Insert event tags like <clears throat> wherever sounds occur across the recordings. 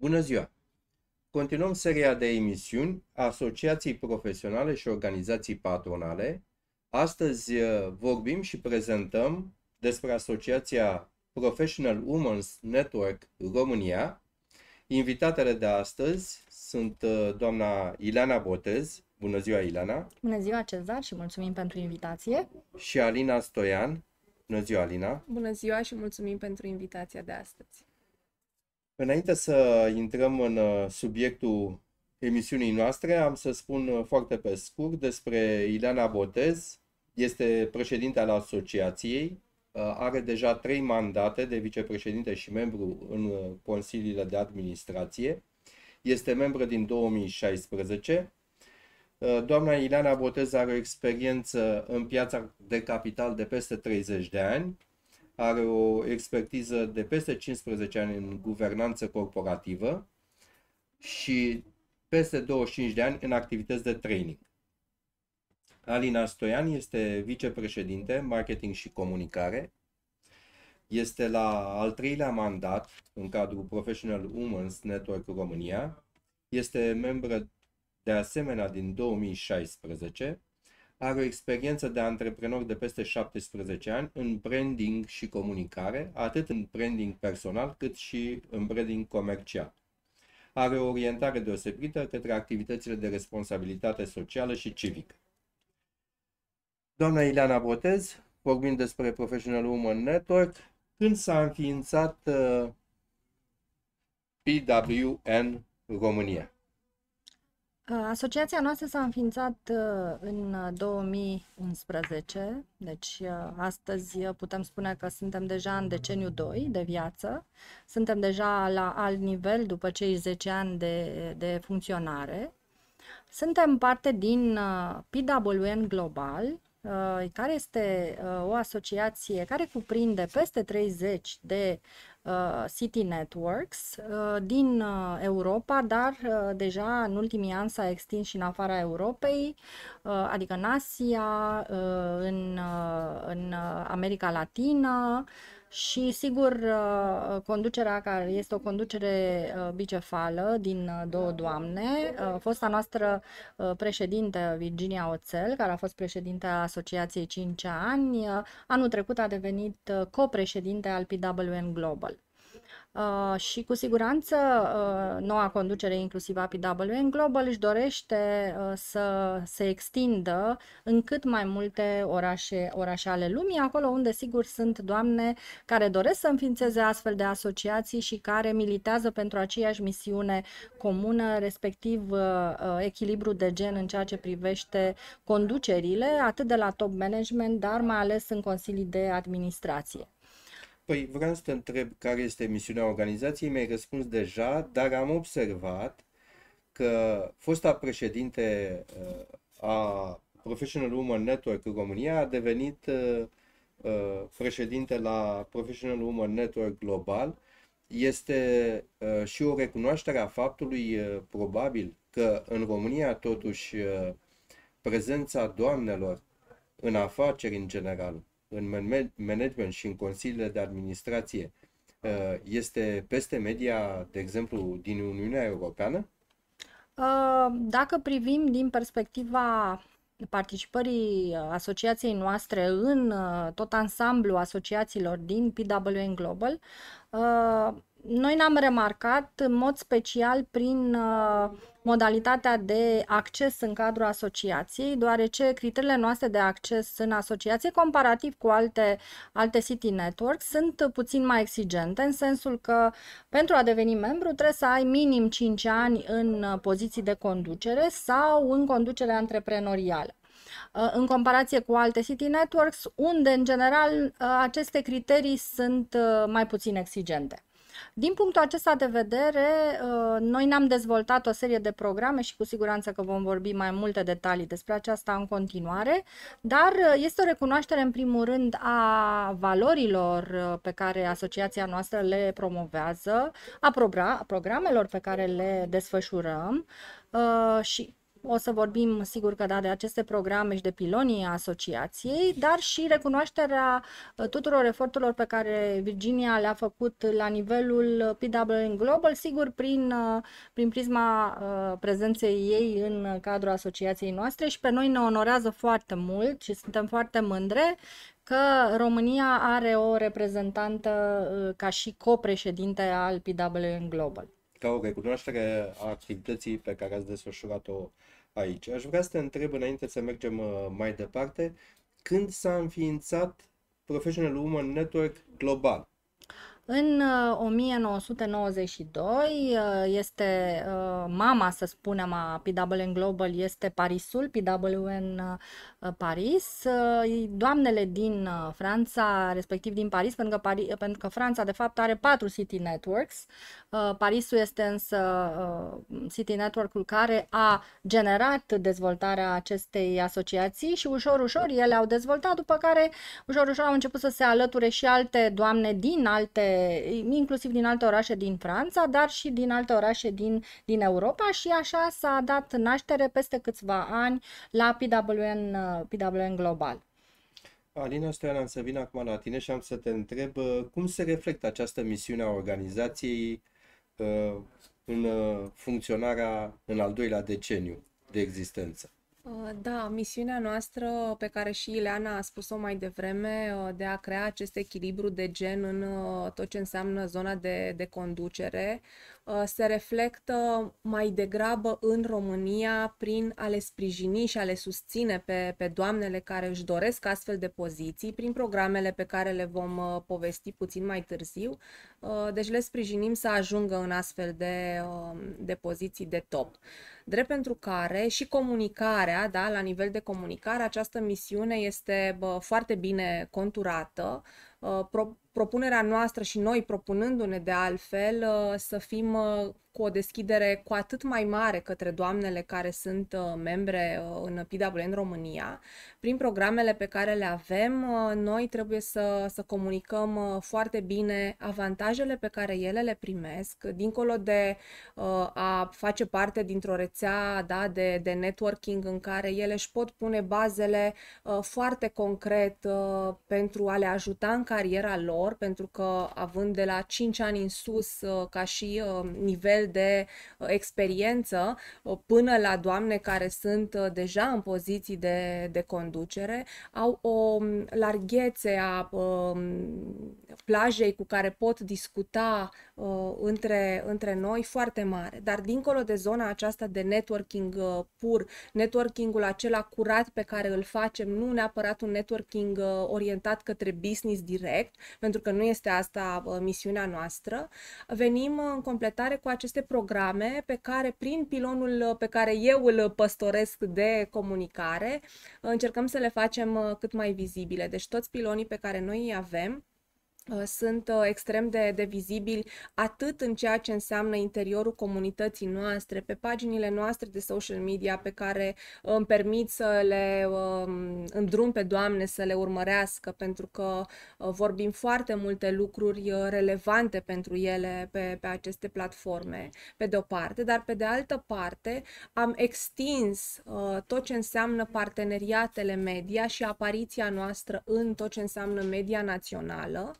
Bună ziua! Continuăm seria de emisiuni Asociații Profesionale și Organizații Patronale. Astăzi uh, vorbim și prezentăm despre Asociația Professional Women's Network România. Invitatele de astăzi sunt uh, doamna Ileana Botez. Bună ziua, Ileana! Bună ziua, Cezar, și mulțumim pentru invitație! Și Alina Stoian. Bună ziua, Alina! Bună ziua și mulțumim pentru invitația de astăzi! Înainte să intrăm în uh, subiectul emisiunii noastre, am să spun uh, foarte pe scurt despre Ileana Botez. Este președinte al asociației, uh, are deja trei mandate de vicepreședinte și membru în consiliile de administrație. Este membră din 2016. Doamna Ileana Botez are o experiență în piața de capital de peste 30 de ani, are o expertiză de peste 15 ani în guvernanță corporativă și peste 25 de ani în activități de training. Alina Stoian este vicepreședinte marketing și comunicare. Este la al treilea mandat în cadrul Professional Women's Network România. Este membră de asemenea din 2016 are o experiență de antreprenor de peste 17 ani în branding și comunicare, atât în branding personal cât și în branding comercial. Are o orientare deosebită către activitățile de responsabilitate socială și civică. Doamna Ileana Botez, vorbim despre Professional Woman Network, când s-a înființat uh, PWN România. Ă, asociația noastră s-a înființat ă, în 2011, ă, deci astăzi putem spune că suntem deja în deceniu 2 de viață, suntem deja la alt nivel după cei 10 ani de, de funcționare. Suntem parte din PWN Global, care este o asociație care cuprinde peste 30 de Uh, City Networks uh, din uh, Europa, dar deja în ultimii ani s-a extins și în afara Europei, adică în Asia, în, în America Latină, și sigur uh, conducerea care este o conducere uh, bicefală din uh, două doamne, fosta noastră președinte Virginia Oțel, care a fost președinte a asociației 5 ani, anul trecut a devenit copreședinte al PWN Global. Uh, și cu siguranță uh, noua conducere, inclusiv APWN Global, își dorește uh, să se extindă în cât mai multe orașe, orașe ale lumii, acolo unde sigur sunt doamne care doresc să înființeze astfel de asociații și care militează pentru aceeași misiune comună, respectiv uh, uh, echilibru de gen în ceea ce privește conducerile, atât de la top management, dar mai ales în consilii de administrație. Păi vreau să te întreb care este misiunea organizației, mi-ai răspuns deja, dar am observat că fosta președinte uh, a Professional Women Network în România a devenit uh, uh, președinte la Professional Women Network Global. Este și o recunoaștere a faptului probabil că în România totuși prezența doamnelor în afaceri în general în management și în consiliile de administrație uh, este peste media, de exemplu, din Uniunea Europeană? Uh, dacă privim din perspectiva participării asociației noastre în uh, tot ansamblu asociațiilor din PWN Global, noi n am remarcat în mod special prin uh, modalitatea de acces în cadrul asociației, deoarece criteriile noastre de acces în asociație, comparativ cu alte, alte city networks, sunt puțin mai exigente, în sensul că pentru a deveni membru trebuie să ai minim 5 ani în uh, poziții de conducere sau în conducere antreprenorială uh, în comparație cu alte city networks, unde, în general, aceste criterii sunt mai puțin exigente. Din punctul acesta de vedere, uh, noi ne-am dezvoltat o serie de programe și cu siguranță că vom vorbi mai multe detalii despre aceasta în continuare, dar uh, este o recunoaștere în primul rând a valorilor uh, pe care asociația noastră le promovează, a programelor pe care le desfășurăm și o să vorbim, sigur că da, de aceste programe și de pilonii asociației, dar și recunoașterea uh, tuturor eforturilor pe care Virginia le-a făcut la nivelul PW Global, sigur, prin, uh, prin prisma uh, prezenței ei în cadrul asociației noastre și pe noi ne onorează foarte mult și suntem foarte mândre că România are o reprezentantă ca și copreședinte al PW Global ca o recunoaștere a activității pe care ați desfășurat-o aici. Aș vrea să te întreb înainte să mergem uh, mai departe, când s-a înființat Professional Woman Network global? În 1992 uh, uh, este mama, să spunem, a PWN Global, este Parisul. PWN Uh, Paris. Uh, doamnele din uh, Franța, respectiv din Paris, pentru că, Pari- pentru că Franța de fapt are patru city networks. Parisul este însă city network-ul care a generat dezvoltarea acestei asociații și ușor, ușor ele au dezvoltat, după care ușor, ușor au început să se alăture și alte doamne din alte, inclusiv din alte orașe din Franța, dar și din alte orașe din, din Europa și așa s-a dat naștere peste câțiva ani la PWN PWN global. Alina Stoianan, să vin acum la tine și am să te întreb uh, cum se reflectă această misiune a organizației uh, în uh, funcționarea în al doilea deceniu de existență. Da, misiunea noastră pe care și Ileana a spus-o mai devreme de a crea acest echilibru de gen în tot ce înseamnă zona de, de conducere Uh, se reflectă mai degrabă în România prin a le sprijini și a le susține pe, pe doamnele care își doresc astfel de poziții, prin programele pe care le vom uh, povesti puțin mai târziu. Uh, deci le sprijinim să ajungă în astfel de, um, de poziții de top. Drept pentru care și comunicarea, da, la nivel de comunicare, această misiune este bă, foarte bine conturată, propunerea noastră și noi propunându-ne de altfel uh, să fim uh, cu o deschidere cu atât mai mare către doamnele care sunt uh, membre uh, în PWN România. Prin programele pe care le avem, uh, noi trebuie să, să comunicăm foarte bine avantajele pe care ele le primesc, dincolo de a face parte dintr-o rețea da, de, de networking în care ele își pot pune bazele foarte concret pentru a le ajuta în cariera lor, pentru că având de la 5 ani în sus ca și nivel de uh, experiență uh, până la doamne care sunt uh, deja în poziții de, de conducere, au o um, larghețe a um, plajei cu care pot discuta între, între noi foarte mare. Dar dincolo de zona aceasta de networking pur, networkingul acela curat pe care îl facem, nu neapărat un networking orientat către business direct, pentru că nu este asta misiunea noastră, venim în completare cu acest aceste programe pe care, prin pilonul uh, pe care eu îl păstoresc de comunicare, încercăm să le facem uh, cât mai vizibile. Deci toți pilonii pe care noi îi avem, Uh, sunt uh, extrem de, de vizibili atât în ceea ce înseamnă interiorul comunității noastre, pe paginile noastre de social media pe care uh, îmi permit să le um, îndrum pe doamne să le urmărească, pentru că vorbim foarte multe lucruri relevante pentru ele pe, pe aceste platforme, pe de o parte, dar pe de altă parte am extins tot ce înseamnă parteneriatele media și apariția noastră în tot ce înseamnă media națională,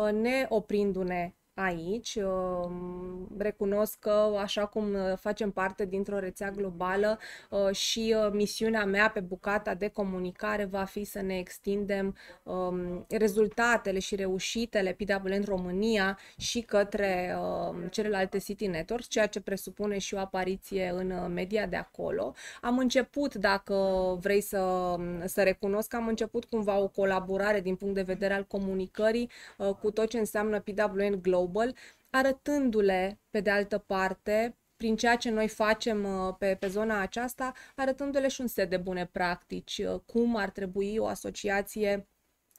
Uh, neoprindu-ne aici. Um, recunosc că, așa cum uh, facem parte dintr-o rețea globală, uh, și uh, misiunea mea pe bucata de comunicare va fi să ne extindem um, rezultatele și reușitele în România și către um, celelalte City Networks, ceea ce presupune și o apariție în media de acolo. Am început, dacă vrei să, să recunosc, că am început cumva o colaborare din punct de vedere al comunicării cu tot ce înseamnă PWN Global Global, arătându-le, pe de altă parte, prin ceea ce noi facem uh, pe, pe zona aceasta, arătându-le și un set de bune practici, uh, cum ar trebui o asociație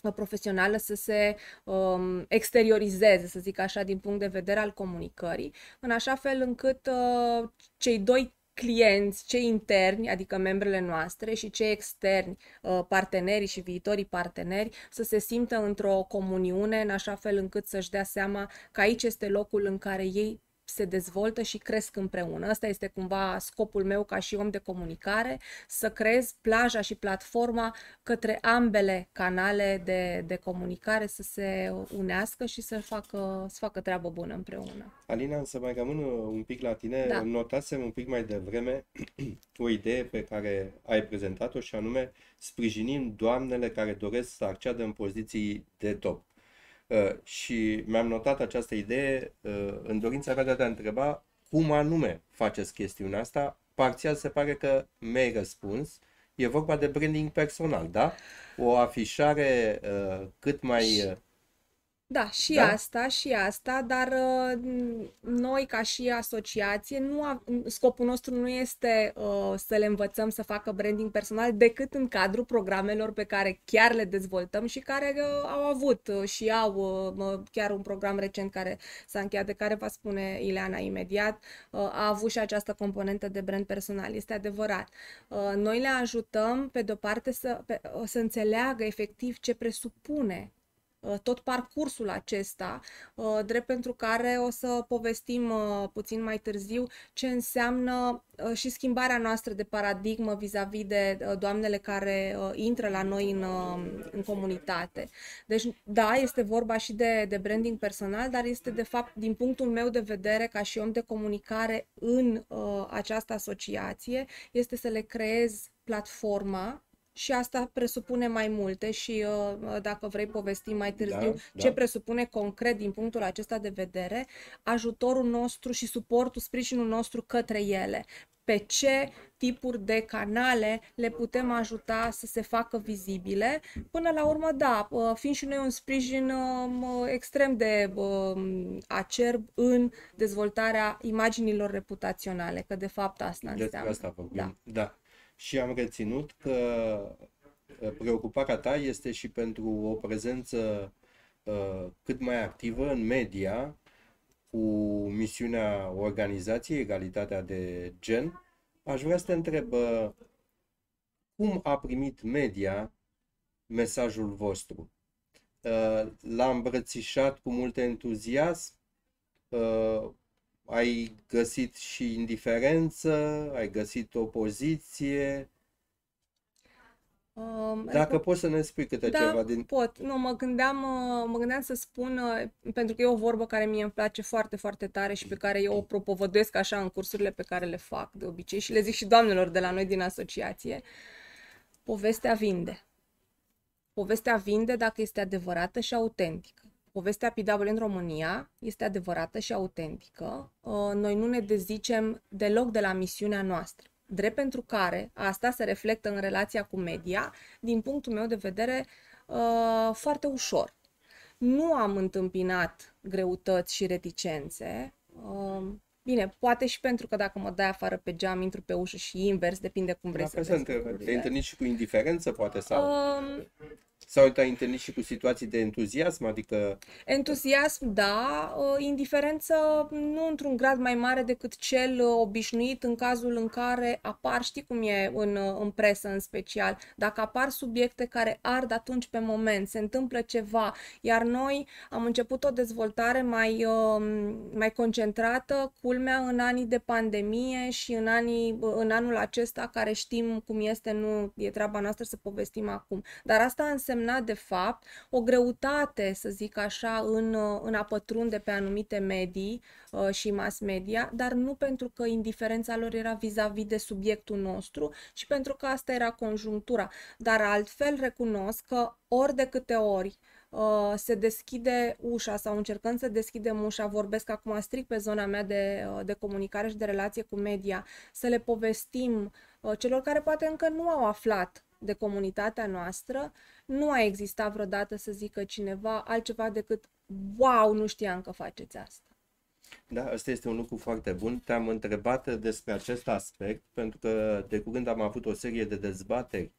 uh, profesională să se um, exteriorizeze, să zic așa, din punct de vedere al comunicării, în așa fel încât uh, cei doi clienți, cei interni, adică membrele noastre, și cei externi, uh, partenerii și viitorii parteneri, să se simtă într-o comuniune, în așa fel încât să-și dea seama că aici este locul în care ei se dezvoltă și cresc împreună. Asta este cumva scopul meu ca și om de comunicare, să creez plaja și platforma către ambele canale de, de comunicare să se unească și să facă, să facă treabă bună împreună. Alina, să mai rămân uh, un pic la tine. Da. Notasem un pic mai devreme <clears throat> o idee pe care ai prezentat-o și anume sprijinim doamnele care doresc să acceadă în poziții de top. Uh, și mi-am notat această idee uh, în dorința mea de a întreba cum anume faceți chestiunea asta. Parțial se pare că mi-ai răspuns. E vorba de branding personal, da? O afișare uh, cât mai da, și da? asta, și asta, dar uh, noi ca și asociație, nu a, scopul nostru nu este uh, să le învățăm să facă branding personal decât în cadrul programelor pe care chiar le dezvoltăm și care uh, au avut uh, și au uh, chiar un program recent care s-a încheiat, de care va spune Ileana imediat, uh, a avut și această componentă de brand personal, este adevărat. Uh, noi le ajutăm pe de-o parte să, pe, să înțeleagă efectiv ce presupune Uh, tot parcursul acesta, uh, drept pentru care o să povestim uh, puțin mai târziu ce înseamnă și schimbarea noastră de paradigmă vis-a-vis de doamnele care intră la noi în, în comunitate. Deci, da, este vorba și de, de branding personal, dar este, de fapt, din punctul meu de vedere, ca și om de comunicare în uh, această asociație, este să le creez platforma și asta presupune mai multe și uh, dacă vrei povesti mai da, târziu da, ce da. presupune concret din punctul acesta de vedere ajutorul nostru și suportul, sprijinul nostru către ele. Pe ce tipuri de canale le putem ajuta să se facă vizibile. Până la urmă, da, uh, fiind și noi un sprijin um, extrem de um, acerb în dezvoltarea imaginilor reputaționale, că de fapt asta înseamnă. Despre asta vorbim. Da. da și am reținut că uh, preocuparea ta este și pentru o prezență uh, cât mai activă în media cu misiunea organizației Egalitatea de Gen. Aș vrea să te întreb uh, cum a primit media mesajul vostru? Uh, L-a îmbrățișat cu mult entuziasm? Uh, ai găsit și indiferență, ai găsit opoziție. Um, dacă adică poți să ne spui câte da, ceva din... pot. Nu, mă gândeam, uh, mă gândeam să spun, uh, pentru că e o vorbă care mie îmi place foarte, foarte tare și pe care eu o propovăduiesc așa în cursurile pe care le fac de obicei și le zic și doamnelor de la noi din asociație. Povestea vinde. Povestea vinde dacă este adevărată și autentică povestea PW în România este adevărată și autentică. Uh, noi nu ne dezicem deloc de la misiunea noastră, drept pentru care asta se reflectă în relația cu media, din punctul meu de vedere, uh, foarte ușor. Nu am întâmpinat greutăți și reticențe. Uh, bine, poate și pentru că dacă mă dai afară pe geam, intru pe ușă și invers, depinde cum vrei la să prezent, te întâlnești și cu indiferență, poate, sau... Um, sau te-ai întâlnit și cu situații de entuziasm? Adică... Entuziasm, da, indiferență nu într-un grad mai mare decât cel obișnuit în cazul în care apar, știi cum e în, în presă în special, dacă apar subiecte care ard atunci pe moment, se întâmplă ceva, iar noi am început o dezvoltare mai, um, mai concentrată, culmea în anii de pandemie și în, anii, în anul acesta care știm cum este, nu e treaba noastră să povestim acum. Dar asta înseamnă însemna, de fapt, o greutate, să zic așa, în, în a pătrunde pe anumite medii uh, și mass media, dar nu pentru că indiferența lor era vis-a-vis de subiectul nostru și pentru că asta era conjunctura. Dar altfel recunosc că ori de câte ori uh, se deschide ușa sau încercăm să deschidem ușa, vorbesc acum strict pe zona mea de, uh, de comunicare și de relație cu media, să le povestim uh, celor care poate încă nu au aflat de comunitatea noastră, nu a existat vreodată să zică cineva altceva decât wow, nu știam că faceți asta. Da, asta este un lucru foarte bun. Te-am întrebat despre acest aspect pentru că de curând am avut o serie de dezbateri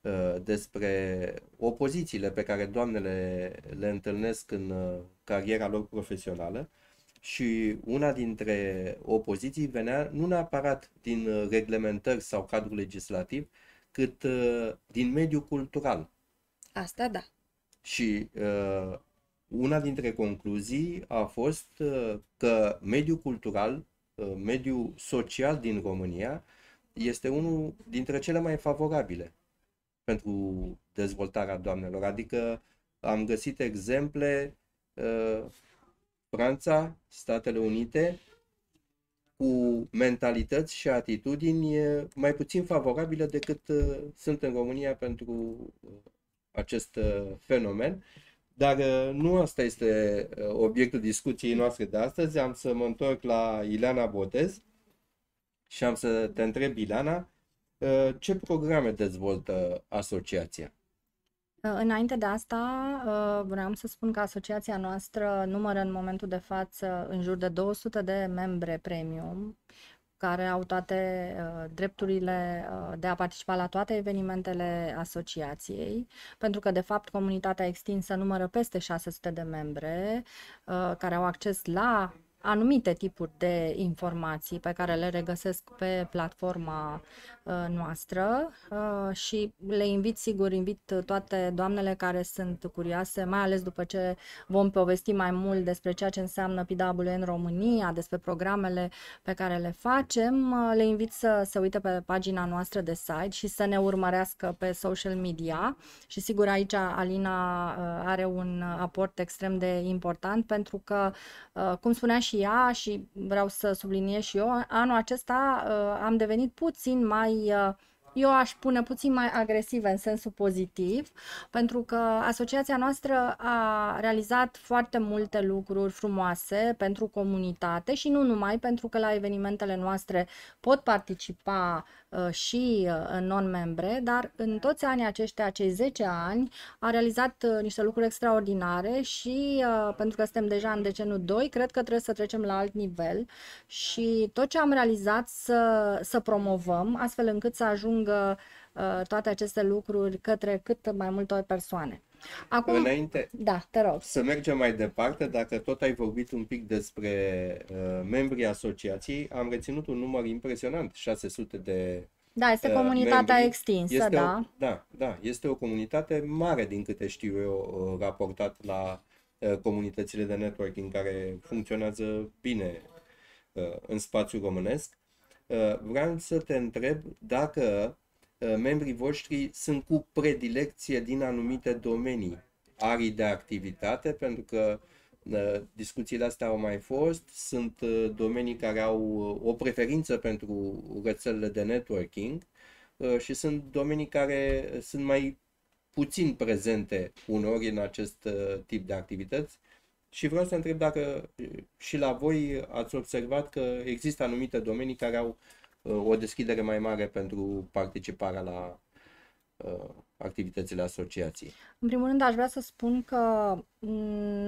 uh, despre opozițiile pe care doamnele le întâlnesc în uh, cariera lor profesională și una dintre opoziții venea nu neapărat din uh, reglementări sau cadrul legislativ, cât uh, din mediul cultural. Asta da. Și uh, una dintre concluzii a fost uh, că mediul cultural, uh, mediul social din România, este unul dintre cele mai favorabile pentru dezvoltarea doamnelor. Adică am găsit exemple uh, Franța, Statele Unite, cu mentalități și atitudini mai puțin favorabile decât uh, sunt în România pentru uh, acest uh, fenomen. Dar nu asta este obiectul discuției noastre de astăzi. Am să mă întorc la Ileana Botez și am să te întreb, Ileana, ce programe dezvoltă asociația? Ă, înainte de asta, ă, vreau să spun că asociația noastră numără în momentul de față în jur de 200 de membre premium, care au toate ă, drepturile de a participa la toate evenimentele asociației, pentru că, de fapt, comunitatea extinsă numără peste 600 de membre care au acces la anumite tipuri de informații pe care le regăsesc pe platforma Uh, noastră uh, și le invit, sigur, invit toate doamnele care sunt curioase, mai ales după ce vom povesti mai mult despre ceea ce înseamnă PWN România, despre programele pe care le facem, uh, le invit să se uite pe pagina noastră de site și să ne urmărească pe social media și sigur aici Alina are un aport extrem de important pentru că, cum spunea și ea și vreau să subliniez și eu, anul acesta am devenit puțin mai uh, eu aș pune puțin mai agresiv în sensul pozitiv, pentru că asociația noastră a realizat foarte multe lucruri frumoase pentru comunitate și nu numai, pentru că la evenimentele noastre pot participa uh, și uh, non-membre, dar în toți anii aceștia, cei 10 ani, a realizat uh, niște lucruri extraordinare și pentru că suntem deja în decenul 2, cred că trebuie să trecem la alt nivel și tot ce am realizat să, să promovăm, astfel încât să ajung uh, toate aceste lucruri către cât mai multe persoane. Acum, Înainte da, te rog. să mergem mai departe, dacă tot ai vorbit un pic despre uh, membrii asociației, am reținut un număr impresionant, 600 de da, este uh, comunitatea membri. extinsă, este da. O, da, da, este o comunitate mare din câte știu eu uh, raportat la uh, comunitățile de networking care funcționează bine uh, în spațiul românesc. Uh, vreau să te întreb dacă Uh, membrii voștri sunt cu predilecție din anumite domenii, arii de activitate, pentru că uh, discuțiile astea au mai fost, sunt uh, domenii care au o preferință pentru rețelele de networking și sunt domenii care sunt mai puțin prezente uneori în acest tip de activități și vreau să întreb dacă și la voi ați observat că există anumite domenii care au uh, o deschidere mai mare pentru participarea la uh, activitățile asociației. În primul rând, aș vrea să spun că mm,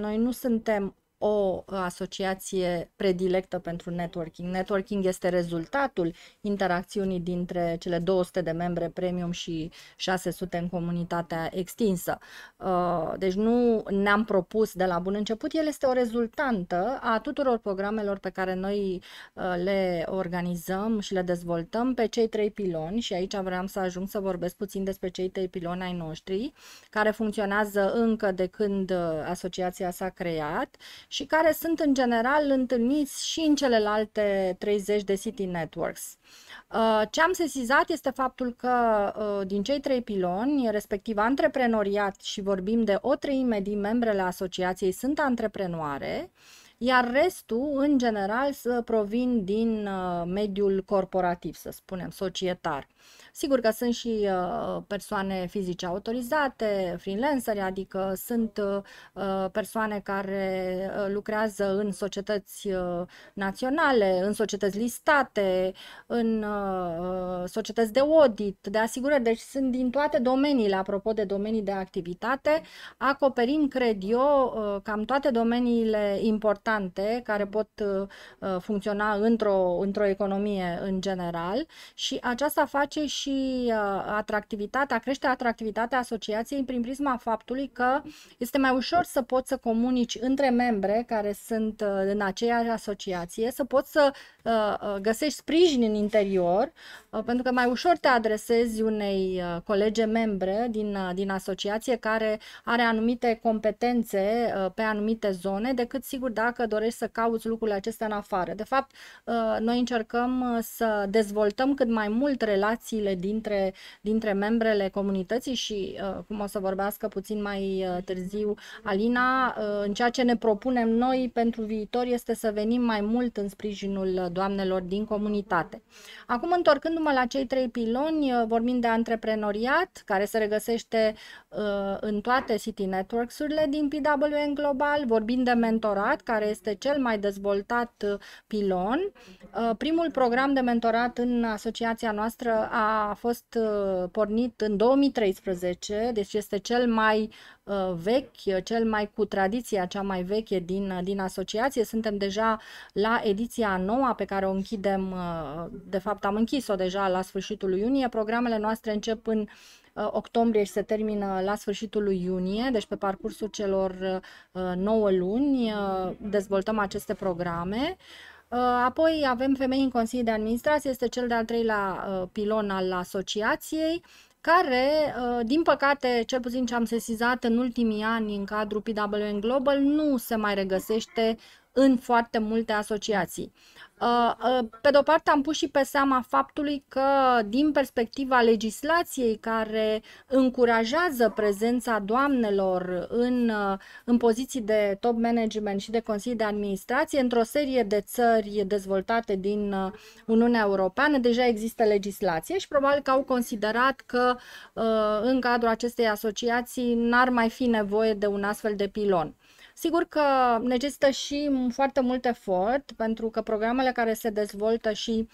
noi nu suntem o asociație predilectă pentru networking. Networking este rezultatul interacțiunii dintre cele 200 de membre premium și 600 în comunitatea extinsă. Uh, deci nu ne-am propus de la bun început, el este o rezultantă a tuturor programelor pe care noi uh, le organizăm și le dezvoltăm pe cei trei piloni și aici vreau să ajung să vorbesc puțin despre cei trei piloni ai noștri, care funcționează încă de când uh, asociația s-a creat și care sunt în general întâlniți și în celelalte 30 de city networks. Uh, ce am sesizat este faptul că uh, din cei trei piloni, respectiv antreprenoriat și vorbim de o treime din membrele asociației sunt antreprenoare, iar restul, în general, provin din uh, mediul corporativ, să spunem, societar. Sigur că sunt și uh, persoane fizice autorizate, freelanceri, adică sunt uh, uh, persoane care lucrează în societăți naționale, în societăți listate, în societăți de audit, de asigurări, deci sunt din toate domeniile, apropo de domenii de activitate, acoperim, cred eu, cam toate domeniile importante care pot funcționa într-o, într-o economie în general și aceasta face și și uh, atractivitatea, crește atractivitatea asociației prin prisma faptului că este mai ușor să poți să comunici între membre care sunt uh, în aceeași asociație, să poți să uh, uh, găsești sprijin în interior, uh, pentru că mai ușor te adresezi unei uh, colege membre din, uh, din asociație care are anumite competențe uh, pe anumite zone, decât sigur dacă dorești să cauți lucrurile acestea în afară. De fapt, uh, noi încercăm uh, să dezvoltăm cât mai mult relațiile relațiile dintre, dintre membrele comunității și uh, cum o să vorbească puțin mai uh, târziu Alina, uh, în ceea ce ne propunem noi pentru viitor este să venim mai mult în sprijinul doamnelor din comunitate. Acum, întorcându-mă la cei trei piloni, vorbim de antreprenoriat, care se regăsește în toate City Networks-urile din PWN Global, vorbim de mentorat, care este cel mai dezvoltat pilon. Primul program de mentorat în asociația noastră a a fost uh, pornit în 2013, deci este cel mai uh, vechi, uh, cel mai cu tradiția cea mai veche din, din asociație. Suntem deja la ediția noua pe care o închidem, de fapt am închis-o deja la sfârșitul lui iunie. Programele noastre încep în octombrie și se termină la sfârșitul lui iunie, deci pe parcursul celor 9 luni dezvoltăm aceste programe. Uh, apoi avem femei în Consiliul de Administrație, este cel de-al treilea uh, pilon al asociației, care, uh, din păcate, cel puțin ce am sesizat în ultimii ani în cadrul PWN Global, nu se mai regăsește în foarte multe asociații. Uh, uh, pe de-o parte am pus și pe seama faptului că din perspectiva legislației care încurajează prezența doamnelor în, uh, în poziții de top management și de consilii de administrație într-o serie de țări dezvoltate din Uniunea Europeană, deja există legislație și probabil că au considerat că în cadrul acestei asociații n-ar mai fi nevoie de un astfel de pilon. Sigur că necesită și foarte mult efort, pentru că programele care se dezvoltă și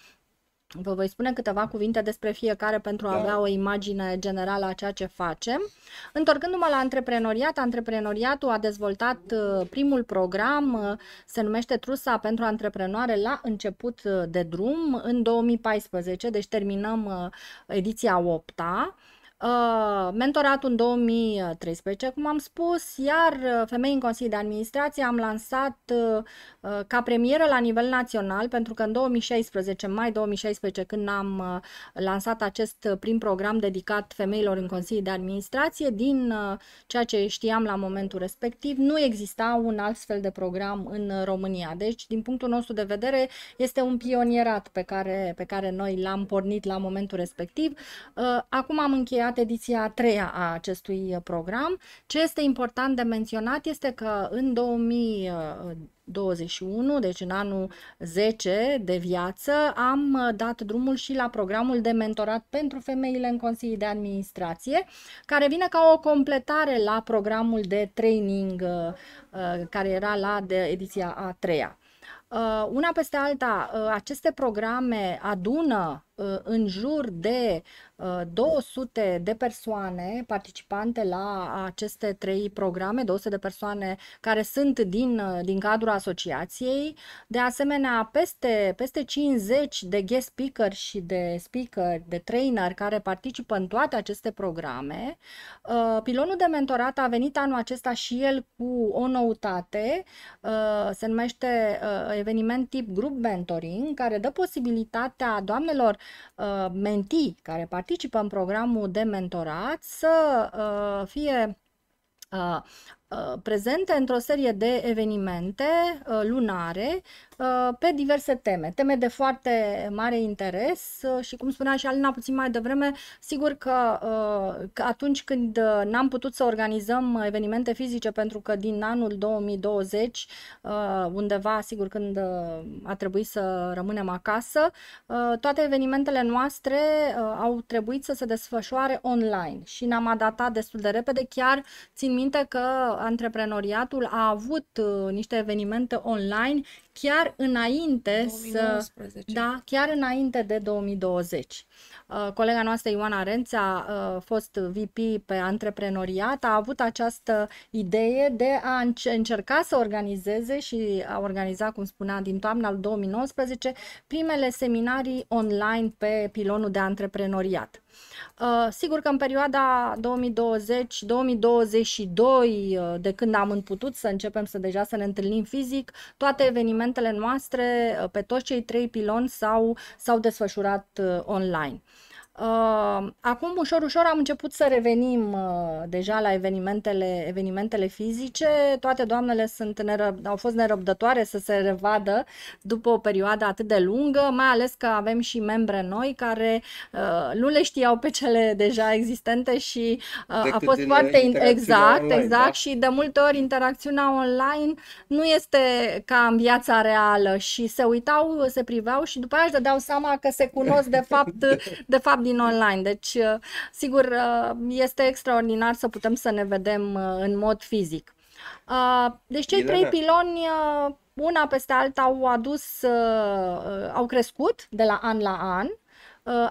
Vă voi spune câteva cuvinte despre fiecare pentru a da. avea o imagine generală a ceea ce facem. Întorcându-mă la antreprenoriat, antreprenoriatul a dezvoltat uh, primul program, uh, se numește Trusa pentru antreprenoare la început uh, de drum în 2014, deci terminăm ediția 8 -a mentorat uh, mentoratul în 2013, cum am spus, iar uh, femei în Consiliul de Administrație am lansat uh, ca premieră la nivel național, pentru că în 2016, mai 2016, când am lansat acest prim program dedicat femeilor în Consiliul de Administrație, din ceea ce știam la momentul respectiv, nu exista un alt fel de program în România. Deci, din punctul nostru de vedere, este un pionierat pe care, pe care noi l-am pornit la momentul respectiv. Acum am încheiat terminat ediția a treia a acestui uh, program. Ce este important de menționat este că în 2021, uh, deci în anul 10 de viață, am uh, dat drumul și la programul de mentorat pentru femeile în Consilii de Administrație, care vine ca o completare la programul de training care era la de ediția a treia. Una peste alta, aceste programe adună Uh, în jur de 200 uh, de persoane participante la aceste trei programe, 200 de persoane care sunt din, uh, din cadrul asociației, de asemenea peste, peste 50 de guest speaker și de speaker, de trainer care participă în toate aceste programe. Pilonul de mentorat a venit anul acesta și el cu o noutate, se numește eveniment tip grup mentoring, care dă posibilitatea doamnelor Uh, mentii care participă în programul de mentorat să uh, fie uh, Uh, prezente într-o serie de evenimente uh, lunare uh, pe diverse teme, teme de foarte mare interes și cum spunea și Alina puțin mai devreme, sigur că, că atunci când n-am putut să organizăm evenimente fizice pentru că din anul 2020 undeva, sigur când a trebuit să rămânem acasă, toate evenimentele noastre au trebuit să se desfășoare online și ne-am adaptat destul de repede, chiar țin minte că antreprenoriatul a avut uh, niște evenimente online chiar înainte 2019. să da, chiar înainte de 2020. Uh, colega noastră Ioana Rența, a uh, fost VP pe antreprenoriat, a avut această idee de a încerca să organizeze și a organizat, cum spunea, din toamna 2019, primele seminarii online pe pilonul de antreprenoriat. Uh, sigur că în perioada 2020-2022, de când am putut să începem să deja să ne întâlnim fizic, toate evenimentele evenimentele noastre uh, pe toți cei trei piloni s-au, s-au desfășurat uh, online. Acum, ușor, ușor am început să revenim uh, deja la evenimentele, evenimentele fizice. Toate doamnele sunt nerăb- au fost nerăbdătoare să se revadă după o perioadă atât de lungă, mai ales că avem și membre noi care uh, nu le știau pe cele deja existente și uh, a fost foarte exact, online, da. exact da? și de multe ori interacțiunea online nu este ca în viața reală și se uitau, se priveau și după aia își dădeau seama că se cunosc de <laughs> fapt, de fapt din online. Deci, uh, sigur, uh, este extraordinar să putem să ne vedem uh, în mod fizic. Deci cei trei da. piloni una peste alta au adus, au crescut de la an la an.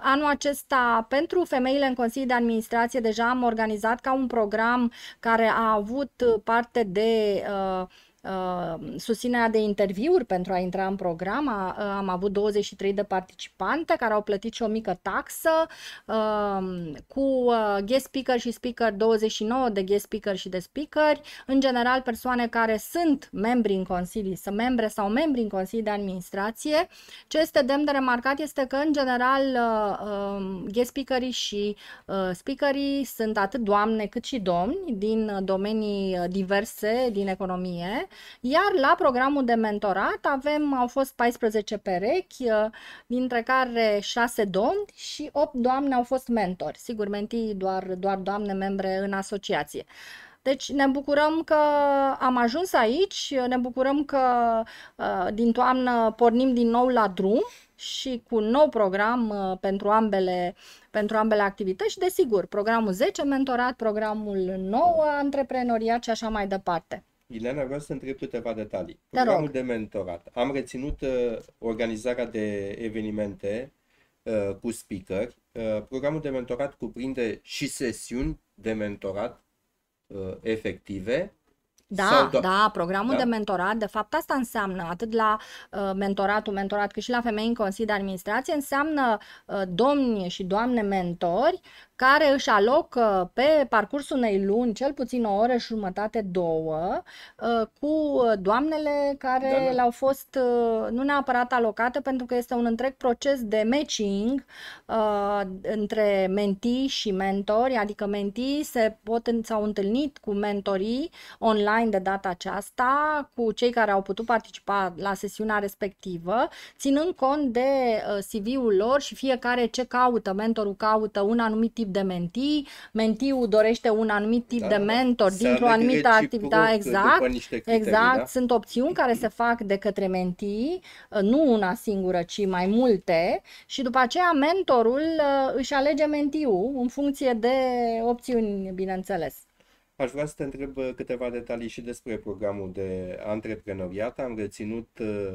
Anul acesta, pentru femeile în Consiliul de Administrație, deja am organizat ca un program care a avut parte de uh, Uh, susținerea de interviuri pentru a intra în program. Uh, am avut 23 de participante care au plătit și o mică taxă uh, cu guest speaker și speaker 29 de guest speaker și de speaker. În general, persoane care sunt membri în consilii, sunt membre sau membri în consilii de administrație. Ce este demn de remarcat este că, în general, um, guest speakerii și speakerii sunt atât doamne cât și domni din domenii diverse din economie iar la programul de mentorat avem, au fost 14 perechi, uh, dintre care 6 domni și 8 doamne au fost mentori. Sigur, mentii doar, doar doamne membre în asociație. Deci ne bucurăm că am ajuns aici, ne bucurăm că uh, din toamnă pornim din nou la drum și cu un nou program uh, pentru ambele, pentru ambele activități și desigur programul 10 mentorat, programul 9 antreprenoriat și așa mai departe. Ileana, vreau să întreb câteva detalii. Te Programul rog. de mentorat. Am reținut uh, organizarea de evenimente uh, cu speaker. Uh, programul de mentorat cuprinde și sesiuni de mentorat uh, efective, da, do- da, programul da. de mentorat, de fapt asta înseamnă atât la uh, mentoratul mentorat cât și la femei în Consiliul de Administrație, înseamnă uh, domni și doamne mentori care își alocă pe parcursul unei luni cel puțin o oră și jumătate, două, uh, cu uh, doamnele care da, da. le-au fost uh, nu neapărat alocate, pentru că este un întreg proces de matching uh, între mentii și mentori, adică mentii se pot, s-au întâlnit cu mentorii online de data aceasta, cu cei care au putut participa la sesiunea respectivă, ținând cont de CV-ul lor și fiecare ce caută, mentorul caută un anumit tip tip de mentii, mentiu dorește un anumit tip da, de da, da. mentor da. dintr-o anumită activitate. Exact, criterii, exact. Da? Sunt opțiuni care se fac de către mentii, nu una singură, ci mai multe și după aceea mentorul uh, își alege mentiu în funcție de opțiuni, bineînțeles. Aș vrea să te întreb uh, câteva detalii și despre programul de antreprenoriat. Am reținut uh,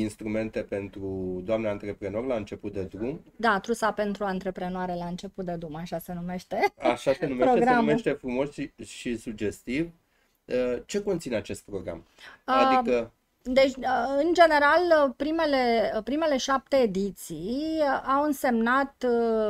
instrumente pentru doamne antreprenor la început de drum. Da, trusa pentru antreprenoare la început de drum, așa se numește. Așa se numește, programul. se numește frumos și, și sugestiv. Uh, ce conține acest program? Uh, adică... Deci, uh... Deci, în general, uh, primele, primele șapte ediții au însemnat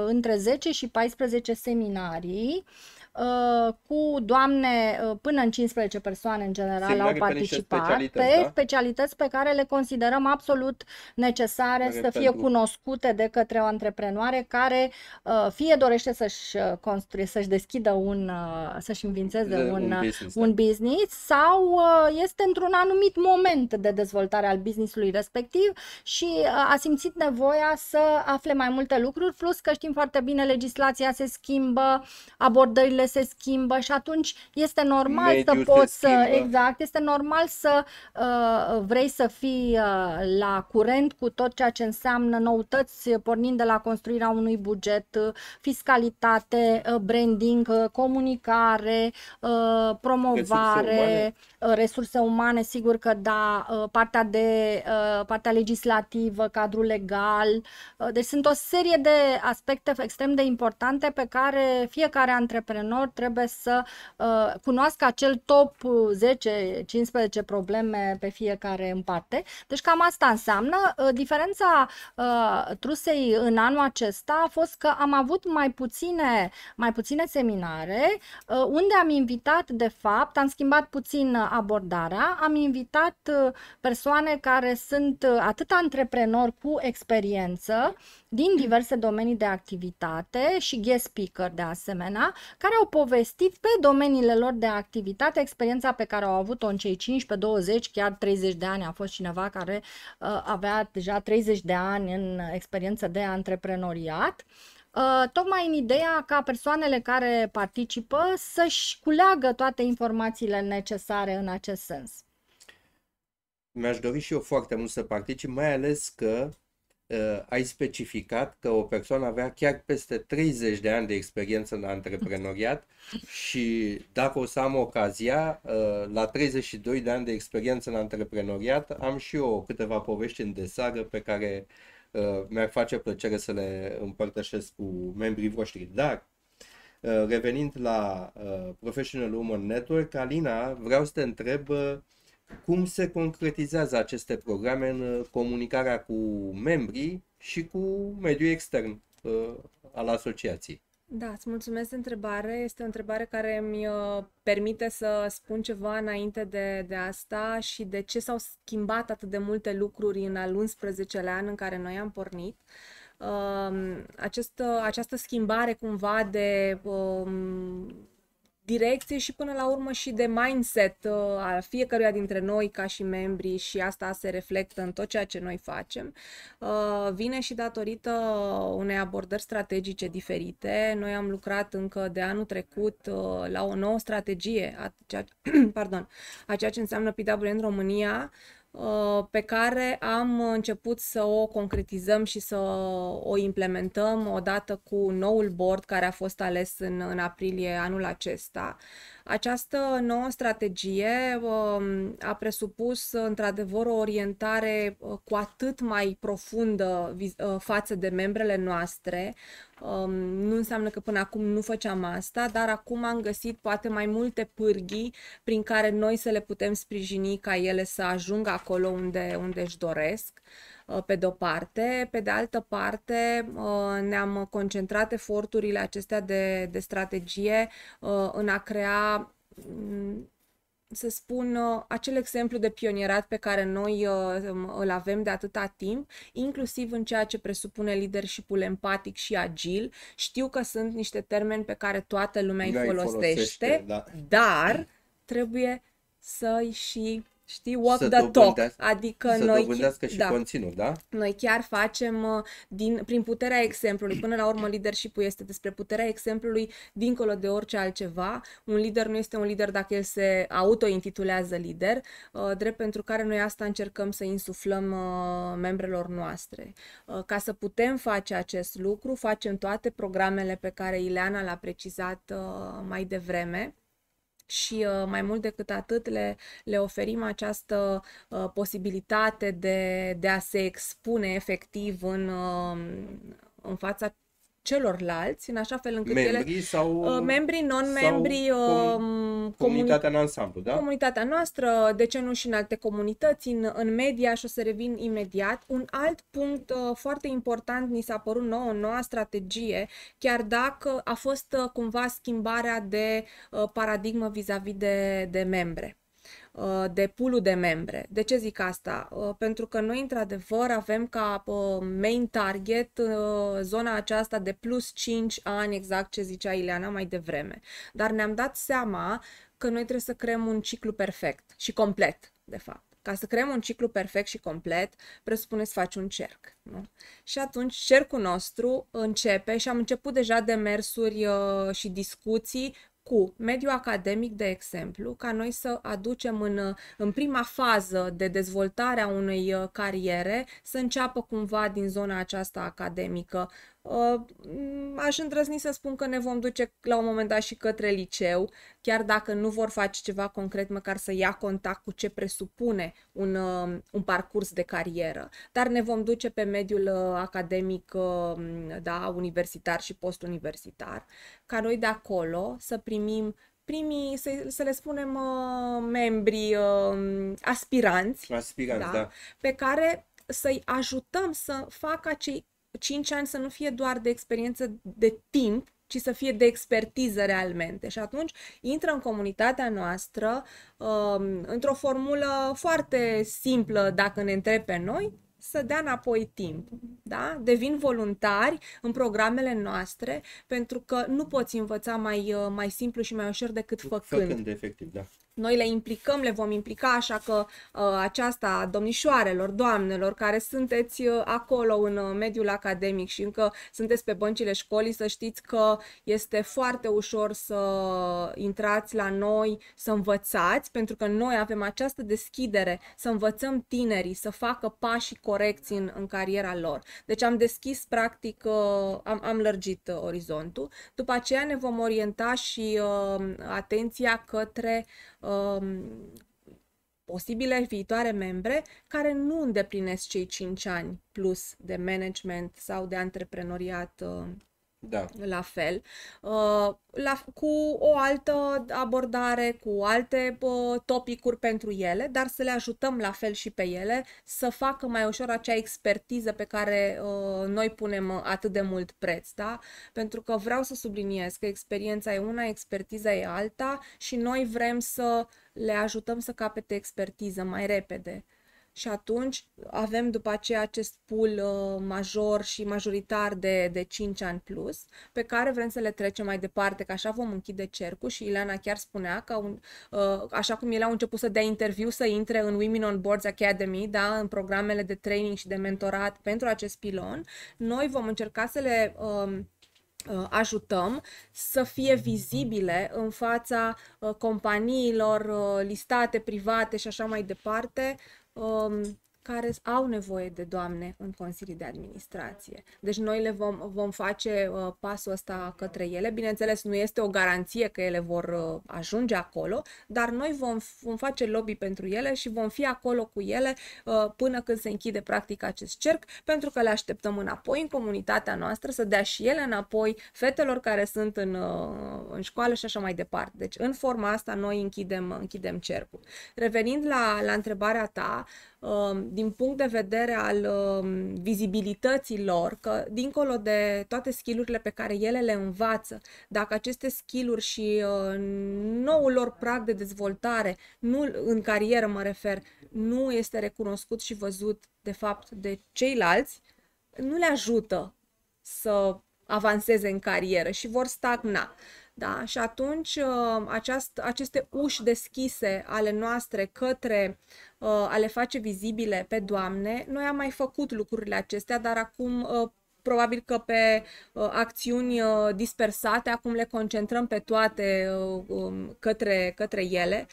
între 10 și 14 seminarii uh, Uh, cu doamne uh, până în 15 persoane în general au participat pe, specialități, pe da? specialități pe care le considerăm absolut necesare Dacă să fie pentru... cunoscute de către o antreprenoare care uh, fie dorește să-și construie, să-și deschidă un, să-și învințeze de, un, un, business, un da. business sau este într-un anumit moment de dezvoltare al businessului respectiv și a simțit nevoia să afle mai multe lucruri, plus că știm foarte bine legislația se schimbă, abordările lucrurile se schimbă și atunci este normal Mediul să poți să, exact, este normal să uh, vrei să fii uh, la curent cu tot ceea ce înseamnă noutăți, pornind de la construirea unui buget, uh, fiscalitate, uh, branding, uh, comunicare, uh, promovare, resurse umane. resurse umane, sigur că da, partea de uh, partea legislativă, cadrul legal. Uh, deci sunt o serie de aspecte extrem de importante pe care fiecare antreprenor antreprenor trebuie să uh, cunoască acel top 10-15 uh, probleme pe fiecare în parte. Deci cam asta înseamnă. Uh, diferența uh, trusei în anul acesta a fost că am avut mai puține, mai puține seminare uh, unde am invitat, de fapt, am schimbat puțin abordarea, am invitat uh, persoane care sunt atât antreprenori cu experiență, din diverse domenii de activitate și guest speaker de asemenea, care au povestit pe domeniile lor de activitate experiența pe care au avut-o în cei 15, 20, chiar 30 de ani. A fost cineva care uh, avea deja 30 de ani în experiență de antreprenoriat. Uh, tocmai în ideea ca persoanele care participă să-și culeagă toate informațiile necesare în acest sens. Mi-aș dori și eu foarte mult să particip, mai ales că uh, ai specificat că o persoană avea chiar peste 30 de ani de experiență în antreprenoriat și dacă o să am ocazia, uh, la 32 de ani de experiență în antreprenoriat, am și eu câteva povești în desagă pe care uh, mi-ar face plăcere să le împărtășesc cu membrii voștri. Dar, uh, revenind la uh, Professional Woman Network, Alina, vreau să te întreb uh, cum se concretizează aceste programe în uh, comunicarea cu membrii și cu mediul extern uh, al asociației. Da, îți mulțumesc de întrebare. Este o întrebare care mi uh, permite să spun ceva înainte de, de asta și de ce s-au schimbat atât de multe lucruri în al 11-lea an în care noi am pornit. Această um, acest, uh, această schimbare cumva de um, direcție și până la urmă și de mindset uh, al fiecăruia dintre noi ca și membri și asta se reflectă în tot ceea ce noi facem, uh, vine și datorită unei abordări strategice diferite. Noi am lucrat încă de anul trecut uh, la o nouă strategie a ceea, <clears throat> pardon, a ceea ce înseamnă PW în România, uh, Uh, pe care am început să o concretizăm și să o implementăm odată cu noul board care a fost ales în, în aprilie anul acesta. Această nouă strategie um, a presupus, într-adevăr, o orientare uh, cu atât mai profundă uh, față de membrele noastre. Um, nu înseamnă că până acum nu făceam asta, dar acum am găsit poate mai multe pârghii prin care noi să le putem sprijini ca ele să ajungă acolo unde, unde își doresc. Uh, pe de-o parte. Pe de altă parte, uh, ne-am concentrat eforturile acestea de, de strategie uh, în a crea mm, să spun, acel exemplu de pionierat pe care noi îl avem de atâta timp, inclusiv în ceea ce presupune leadership empatic și agil. Știu că sunt niște termeni pe care toată lumea îi folosește, folosește da. dar trebuie să-i și știi, walk să the talk. Adică să noi dobândească și da, conținut, da? Noi chiar facem uh, din, prin puterea exemplului. Până la urmă, leadership este despre puterea exemplului dincolo de orice altceva. Un lider nu este un lider dacă el se auto intitulează lider, uh, drept pentru care noi asta încercăm să insuflăm uh, membrelor noastre. Ca să putem face acest lucru, facem toate programele pe care Ileana l-a precizat mai devreme și uh, mai mult decât atât le, le oferim această uh, posibilitate de, de a se expune efectiv în, um, în fața celorlalți, în așa fel încât membrii ele... Sau, uh, membrii, non-membrii, sau um, com, uh, comunitatea în ansamblu, da? Comunitatea noastră, de ce nu și în alte comunități, în, în media și o să revin imediat. Un alt punct uh, foarte important ni s-a părut nouă, noua strategie, chiar dacă a fost uh, cumva schimbarea de uh, paradigmă vis-a-vis de, de membre. Uh, de pulul de membre. De ce zic asta? Uh, pentru că noi, într-adevăr, avem ca uh, main target zona aceasta de plus 5 ani, exact ce zicea Ileana mai devreme. Dar ne-am dat seama că noi trebuie să creăm un ciclu perfect și complet, de fapt. Ca să creăm un ciclu perfect și complet, presupune să faci un cerc. Nu? Și atunci cercul nostru începe și am început deja demersuri uh, și discuții cu mediul academic, de exemplu, ca noi să aducem în, în prima fază de dezvoltare a unei uh, cariere, să înceapă cumva din zona aceasta academică Uh, aș îndrăzni să spun că ne vom duce la un moment dat și către liceu, chiar dacă nu vor face ceva concret, măcar să ia contact cu ce presupune un, uh, un parcurs de carieră. Dar ne vom duce pe mediul uh, academic, da, universitar și postuniversitar, ca noi de acolo să primim primii, să, să le spunem, membri aspiranți, aspiranți da, da. pe care să-i ajutăm să facă acei 5 ani să nu fie doar de experiență de timp, ci să fie de expertiză realmente. Și atunci intră în comunitatea noastră um, într-o formulă foarte simplă, dacă ne întreb pe noi, să dea înapoi timp, da? Devin voluntari în programele noastre pentru că nu poți învăța mai, uh, mai simplu și mai ușor decât făcând. Făcând, efectiv, da noi le implicăm, le vom implica, așa că uh, aceasta domnișoarelor, doamnelor care sunteți uh, acolo în uh, mediul academic și încă sunteți pe băncile școlii, să știți că este foarte ușor să intrați la noi, să învățați, pentru că noi avem această deschidere să învățăm tinerii să facă pașii corecți în, în cariera lor. Deci am deschis, practic, uh, am, am lărgit uh, orizontul. După aceea ne vom orienta și uh, atenția către um, posibile viitoare membre care nu îndeplinesc cei 5 ani plus de management sau de antreprenoriat uh, da. la fel, uh, la, cu o altă abordare, cu alte uh, topicuri pentru ele, dar să le ajutăm la fel și pe ele să facă mai ușor acea expertiză pe care uh, noi punem atât de mult preț, da? Pentru că vreau să subliniez că experiența e una, expertiza e alta și noi vrem să le ajutăm să capete expertiză mai repede și atunci avem după aceea acest pool uh, major și majoritar de, de 5 ani plus, pe care vrem să le trecem mai departe, că așa vom închide cercul și Ileana chiar spunea că un, uh, așa cum ele au început să dea interviu să intre în Women on Boards Academy, da, în programele de training și de mentorat pentru acest pilon, noi vom încerca să le um, uh, ajutăm să fie vizibile în fața companiilor listate, private și așa mai departe, um, care au nevoie de doamne în consilii de administrație. Deci noi le vom, vom face uh, pasul ăsta către ele. Bineînțeles, nu este o garanție că ele vor uh, ajunge acolo, dar noi vom, vom face lobby pentru ele și vom fi acolo cu ele uh, până când se închide practic acest cerc, pentru că le așteptăm înapoi în comunitatea noastră să dea și ele înapoi fetelor care sunt în, uh, în școală și așa mai departe. Deci în forma asta noi închidem, închidem cercul. Revenind la, la întrebarea ta, uh, Um, din punct de vedere al um, vizibilității lor, că dincolo de toate skillurile pe care ele le învață, dacă aceste skilluri și uh, noul lor prag de dezvoltare, nu în carieră mă refer, nu este recunoscut și văzut de fapt de ceilalți, nu le ajută să avanseze în carieră și vor stagna. Da? Și atunci uh, aceast, aceste uși deschise ale noastre către uh, a le face vizibile pe Doamne, noi am mai făcut lucrurile acestea, dar acum uh, probabil că pe acțiuni dispersate, acum le concentrăm pe toate um, către, către ele,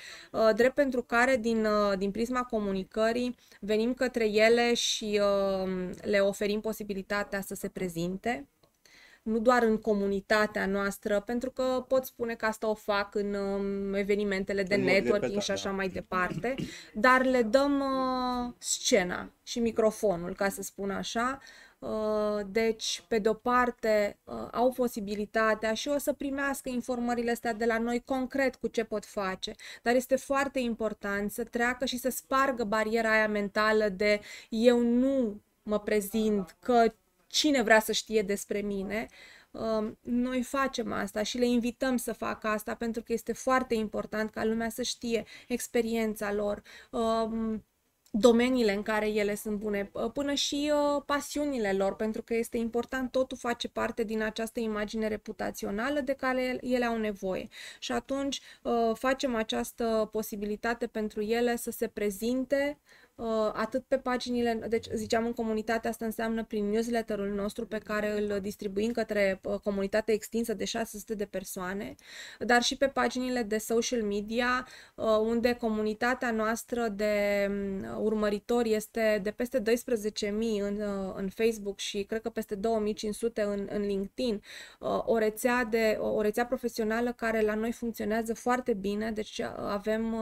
drept pentru care din, din prisma comunicării venim către ele și le oferim posibilitatea să se prezinte, nu doar în comunitatea noastră, pentru că pot spune că asta o fac în um, evenimentele de în networking repetat, și da. așa da. mai departe, dar le dăm uh, scena și microfonul, ca să spun așa. Uh, deci, pe de-o parte, uh, au posibilitatea și o să primească informările astea de la noi concret cu ce pot face, dar este foarte important să treacă și să spargă bariera aia mentală de eu nu mă prezint, că cine vrea să știe despre mine, um, noi facem asta și le invităm să facă asta pentru că este foarte important ca lumea să știe experiența lor, um, domeniile în care ele sunt bune, uh, până și uh, pasiunile lor, pentru că este important, totul face parte din această imagine reputațională de care ele au nevoie. Și atunci uh, facem această posibilitate pentru ele să se prezinte Uh, atât pe paginile, deci ziceam în comunitate, asta înseamnă prin newsletterul nostru pe care îl distribuim către uh, comunitatea extinsă de 600 de persoane, dar și pe paginile de social media, uh, unde comunitatea noastră de mm, urmăritori este de peste 12.000 în, în Facebook și cred că peste 2500 în, în LinkedIn, o rețea, de, o rețea profesională care la noi funcționează foarte bine, deci avem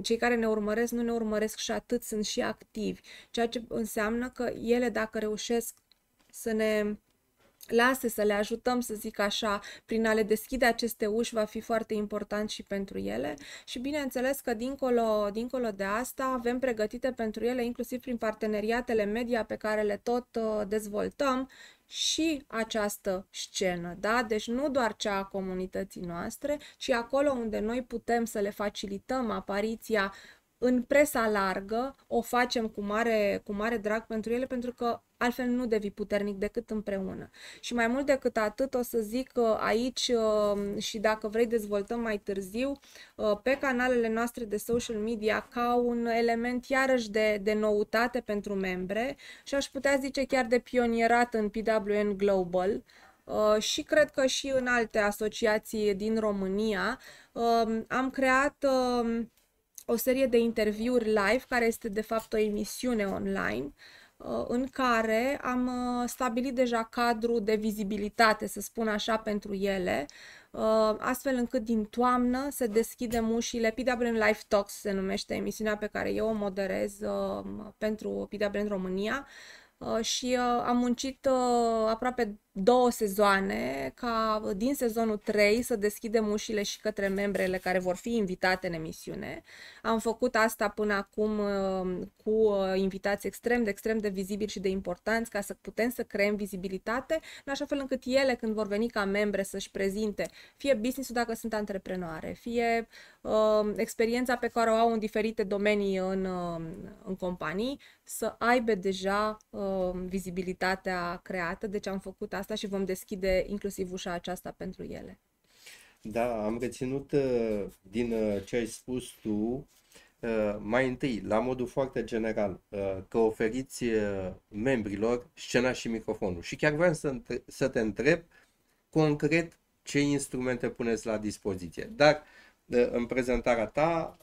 cei care ne urmăresc nu ne urmăresc și atât, sunt și activi, ceea ce înseamnă că ele dacă reușesc să ne lase, să le ajutăm, să zic așa, prin a le deschide aceste uși va fi foarte important și pentru ele și bineînțeles că dincolo, dincolo de asta avem pregătite pentru ele inclusiv prin parteneriatele media pe care le tot uh, dezvoltăm și această scenă, da? Deci nu doar cea a comunității noastre, ci acolo unde noi putem să le facilităm apariția în presa largă, o facem cu mare, cu mare drag pentru ele, pentru că altfel nu devii puternic decât împreună. Și mai mult decât atât, o să zic uh, aici uh, și dacă vrei dezvoltăm mai târziu, uh, pe canalele noastre de social media ca un element iarăși de, de noutate pentru membre și aș putea zice chiar de pionierat în PWN Global, și cred că și în alte asociații din România am creat o serie de interviuri live, care este de fapt o emisiune online, Uh, în care am uh, stabilit deja cadrul de vizibilitate, să spun așa, pentru ele, uh, astfel încât din toamnă se deschidem ușile. PWN Life Talks se numește emisiunea pe care eu o moderez pentru PWN România și am muncit aproape două sezoane, ca din sezonul 3 să deschidem ușile și către membrele care vor fi invitate în emisiune. Am făcut asta până acum uh, cu uh, invitați extrem de extrem de vizibili și de importanți ca să putem să creăm vizibilitate, în așa fel încât ele când vor veni ca membre să-și prezinte fie business-ul dacă sunt antreprenoare, fie uh, experiența pe care o au în diferite domenii în, uh, în companii, să aibă deja uh, vizibilitatea creată. Deci am făcut asta asta și vom deschide inclusiv ușa aceasta pentru ele. Da, am reținut uh, din uh, ce ai spus tu, uh, mai întâi, la modul foarte general, că oferiți membrilor scena și microfonul. Și chiar vreau să, să te întreb concret ce instrumente puneți la dispoziție. Dar în prezentarea ta,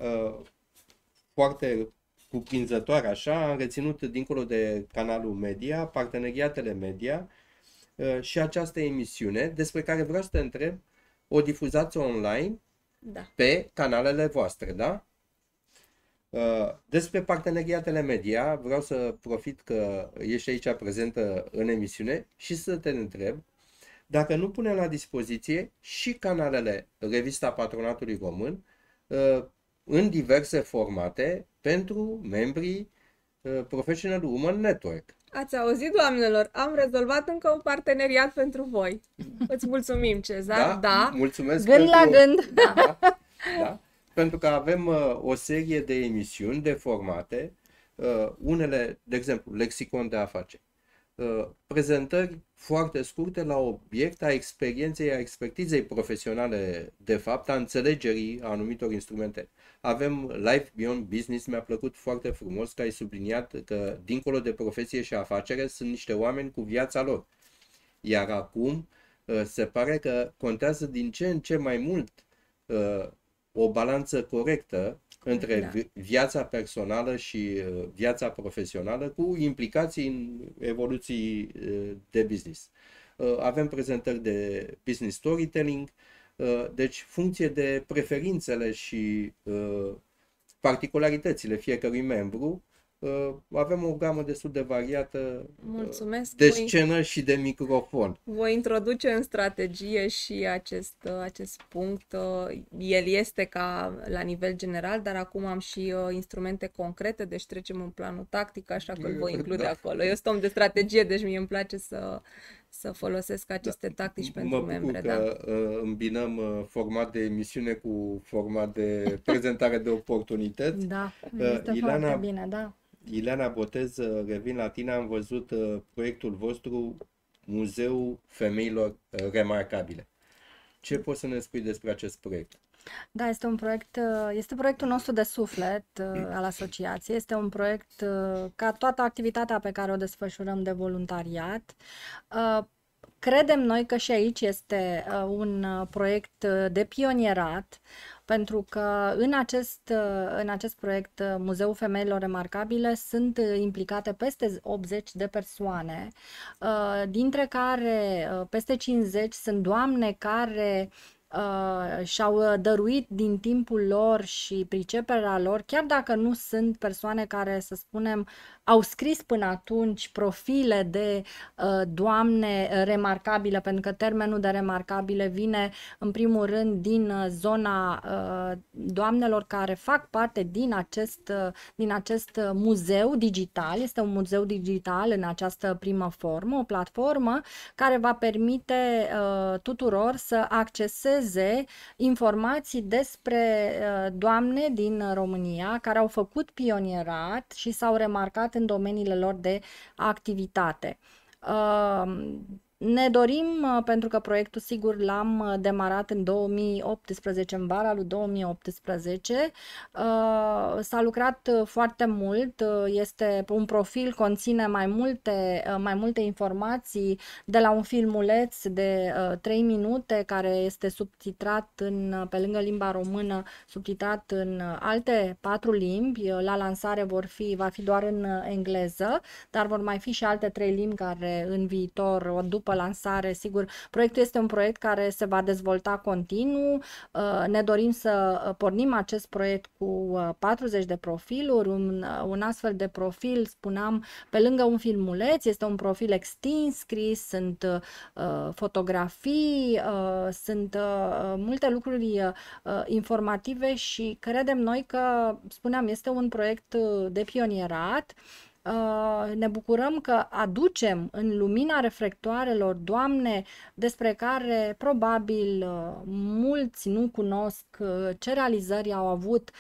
foarte cuprinzătoare așa, am reținut dincolo de canalul media, parteneriatele media, Uh, și această emisiune despre care vreau să te întreb, o difuzați online da. pe canalele voastre, da? Uh, despre parteneriatele media, vreau să profit că ești aici prezentă în emisiune și să te întreb dacă nu punem la dispoziție și canalele Revista Patronatului Român uh, în diverse formate pentru membrii Professional Women Network. Ați auzit, doamnelor, am rezolvat încă un parteneriat pentru voi. Îți mulțumim, Cezar. Da, da. mulțumesc. Gând pentru... la gând. Da, da. Pentru că avem uh, o serie de emisiuni de formate, uh, unele, de exemplu, lexicon de afaceri. Uh, prezentări foarte scurte la obiect a experienței, a expertizei profesionale, de fapt, a înțelegerii a anumitor instrumente. Avem Life Beyond Business, mi-a plăcut foarte frumos că ai subliniat că, dincolo de profesie și afacere, sunt niște oameni cu viața lor. Iar acum uh, se pare că contează din ce în ce mai mult uh, o balanță corectă între da. viața personală și uh, viața profesională cu implicații în evoluții uh, de business. Uh, avem prezentări de business storytelling, deci funcție de preferințele și particularitățile fiecărui membru, Uh, avem o gamă destul de variată uh, Mulțumesc. de voi... scenă și de microfon. Voi introduce în strategie și acest, uh, acest punct. El este ca la nivel general, dar acum am și instrumente concrete, deci trecem în planul tactic, așa că îl voi da, include da. acolo. Eu sunt om de strategie, deci mie îmi place să, să folosesc da. aceste da. tactici pentru mă membre. Că da? îmbinăm format de emisiune cu format de <laughs> prezentare de oportunități. Da, este Ilana, foarte bine, da. Ileana Botez, uh, revin la tine, am văzut uh, proiectul vostru, Muzeul Femeilor uh, Remarcabile. Ce poți să ne spui despre acest proiect? Da, este un proiect, este proiectul nostru de suflet al asociației. Este un proiect ca toată activitatea pe care o desfășurăm de voluntariat. Credem noi că și aici este un proiect de pionierat, pentru că în acest, în acest proiect Muzeul Femeilor Remarcabile sunt uh, implicate peste 80 de persoane, uh, dintre care uh, peste 50 sunt doamne care și-au dăruit din timpul lor și priceperea lor, chiar dacă nu sunt persoane care, să spunem, au scris până atunci profile de uh, doamne uh, remarcabile, pentru că termenul de remarcabile vine în primul rând din uh, zona uh, doamnelor care fac parte din acest, uh, din acest uh, muzeu digital. Este un muzeu digital în această primă formă, o platformă care va permite uh, tuturor să acceseze informații despre uh, doamne din România care au făcut pionierat și s-au remarcat în domeniile lor de activitate. Uh, ne dorim, uh, pentru că proiectul sigur l-am uh, demarat în 2018, în vara lui 2018, uh, s-a lucrat foarte mult, este un profil, conține mai multe, mai multe informații, de la un filmuleț de 3 minute care este subtitrat în, pe lângă limba română, subtitrat în alte patru limbi, la lansare vor fi, va fi doar în engleză, dar vor mai fi și alte trei limbi care în viitor, după după lansare, sigur, proiectul este un proiect care se va dezvolta continuu. Uh, ne dorim să uh, pornim acest proiect cu 40 uh, de profiluri, un, un astfel de profil, spuneam, pe lângă un filmuleț, este un profil extins, scris, sunt fotografii, sunt multe lucruri informative și credem noi că, spuneam, este un proiect de pionierat. Uh, ne bucurăm că aducem în lumina reflectoarelor, Doamne, despre care probabil uh, mulți nu cunosc uh, ce realizări au avut,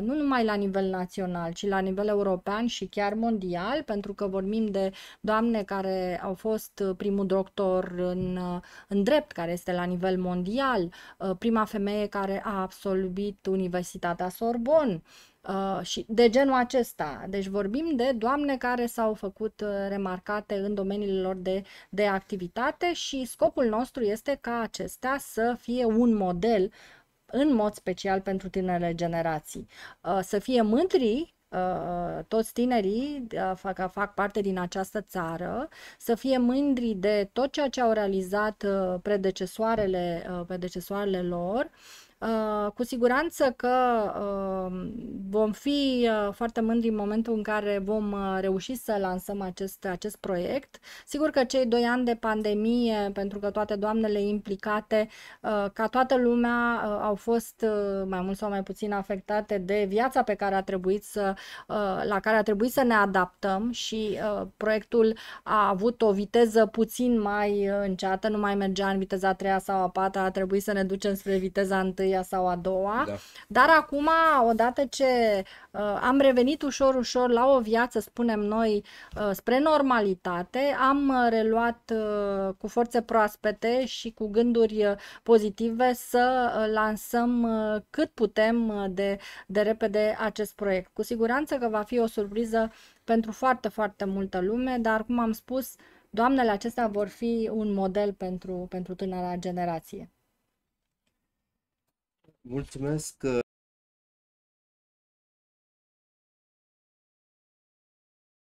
nu numai la nivel național, ci la nivel european și chiar mondial, pentru că vorbim de Doamne care au fost primul doctor în, în drept, care este la nivel mondial, prima femeie care a absolvit Universitatea Sorbonne, Uh, și de genul acesta. Deci vorbim de doamne care s-au făcut uh, remarcate în domeniile lor de, de activitate și scopul nostru este ca acestea să fie un model în mod special pentru tinerele generații. Uh, să fie mândri uh, toți tinerii uh, fac, fac parte din această țară, să fie mândri de tot ceea ce au realizat predecesoarele, predecesoarele lor Uh, cu siguranță că uh, vom fi uh, foarte mândri în momentul în care vom reuși să lansăm acest, acest proiect. Sigur că cei doi ani de pandemie, pentru că toate doamnele implicate, ca toată lumea, au fost mai mult sau mai puțin afectate de viața pe care a trebuit să, la care a trebuit să ne adaptăm și proiectul a avut o viteză puțin mai înceată, nu mai mergea în viteza a treia sau a patra, a trebuit să ne ducem spre viteza întâi întâia sau a doua, da. dar acum, odată ce uh, am revenit ușor, ușor la o viață, spunem noi, uh, spre normalitate, am uh, reluat uh, cu forțe proaspete și cu gânduri uh, pozitive să uh, lansăm uh, cât putem de, de repede acest proiect. Cu siguranță că va fi o surpriză pentru foarte, foarte multă lume, dar, cum am spus, doamnele acestea vor fi un model pentru, pentru tânăra generație. Mulțumesc